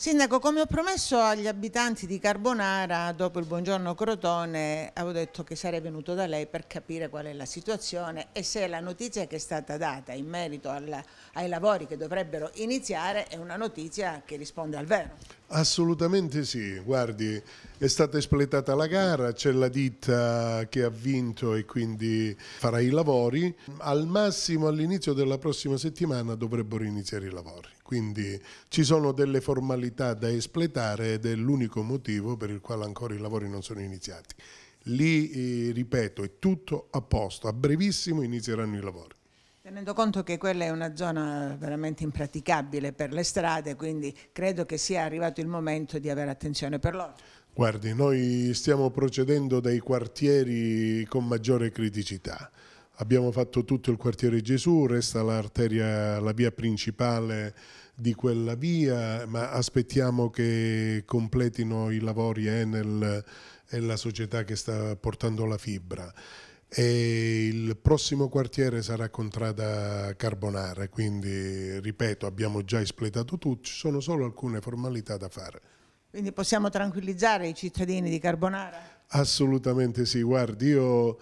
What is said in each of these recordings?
Sindaco, come ho promesso agli abitanti di Carbonara, dopo il buongiorno Crotone, avevo detto che sarei venuto da lei per capire qual è la situazione e se la notizia che è stata data in merito alla, ai lavori che dovrebbero iniziare è una notizia che risponde al vero. Assolutamente sì, guardi, è stata espletata la gara, c'è la ditta che ha vinto e quindi farà i lavori. Al massimo all'inizio della prossima settimana dovrebbero iniziare i lavori. Quindi ci sono delle formalità da espletare ed è l'unico motivo per il quale ancora i lavori non sono iniziati. Lì, eh, ripeto, è tutto a posto, a brevissimo inizieranno i lavori. Tenendo conto che quella è una zona veramente impraticabile per le strade, quindi credo che sia arrivato il momento di avere attenzione per loro. Guardi, noi stiamo procedendo dai quartieri con maggiore criticità. Abbiamo fatto tutto il quartiere Gesù, resta l'arteria, la via principale di quella via, ma aspettiamo che completino i lavori Enel eh, e la società che sta portando la fibra. E il prossimo quartiere sarà Contrada Carbonara, quindi ripeto abbiamo già espletato tutto, ci sono solo alcune formalità da fare. Quindi possiamo tranquillizzare i cittadini di Carbonara? Assolutamente sì, guardi io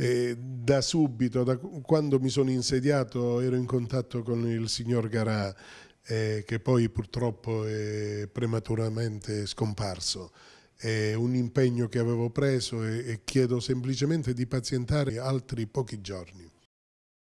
e da subito, da quando mi sono insediato, ero in contatto con il signor Garà, eh, che poi purtroppo è prematuramente scomparso. È un impegno che avevo preso e, e chiedo semplicemente di pazientare altri pochi giorni.